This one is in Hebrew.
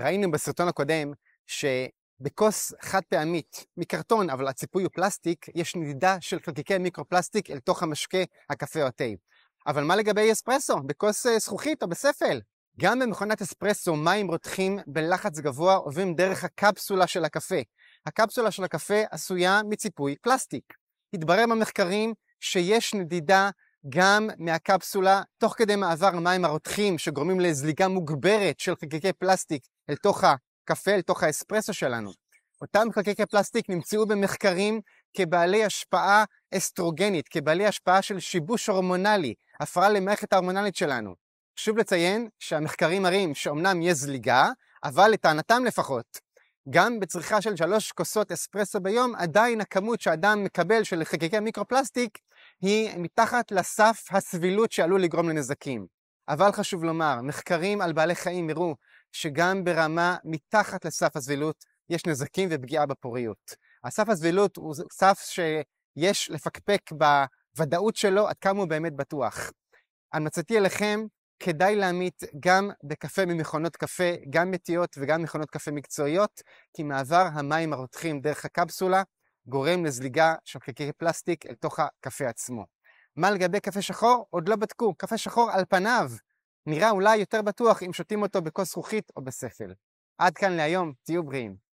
ראינו בסרטון הקודם שבכוס חד פעמית מקרטון, אבל הציפוי הוא פלסטיק, יש נדידה של חלקיקי מיקרופלסטיק אל תוך המשקה, הקפה או התה. אבל מה לגבי אספרסו? בכוס אה, זכוכית או בספל? גם במכונת אספרסו מים רותחים בלחץ גבוה עוברים דרך הקפסולה של הקפה. הקפסולה של הקפה עשויה מציפוי פלסטיק. התברר במחקרים שיש נדידה גם מהקפסולה, תוך כדי מעבר למים הרותחים שגורמים לזליגה מוגברת של חלקיקי פלסטיק אל תוך הקפה, אל תוך האספרסו שלנו. אותם חלקיקי פלסטיק נמצאו במחקרים כבעלי השפעה אסטרוגנית, כבעלי השפעה של שיבוש הורמונלי, הפרעה למערכת ההורמונלית שלנו. חשוב לציין שהמחקרים מראים שאומנם יש זליגה, אבל לטענתם לפחות, גם בצריכה של שלוש כוסות אספרסו ביום, עדיין הכמות שאדם מקבל של חלקיקי מיקרופלסטיק היא מתחת לסף הסבילות שעלול לגרום לנזקים. אבל חשוב לומר, מחקרים על בעלי חיים הראו שגם ברמה מתחת לסף הסבילות יש נזקים ופגיעה בפוריות. הסף הסבילות הוא סף שיש לפקפק בוודאות שלו עד כמה הוא באמת בטוח. המלצתי אליכם, כדאי להמית גם בקפה ממכונות קפה, גם מתיות וגם מכונות קפה מקצועיות, כי מעבר המים הרותחים דרך הקפסולה גורם לזליגה של חלקי פלסטיק אל תוך הקפה עצמו. מה לגבי קפה שחור? עוד לא בדקו. קפה שחור על פניו נראה אולי יותר בטוח אם שותים אותו בכוס זכוכית או בספל. עד כאן להיום, תהיו בריאים.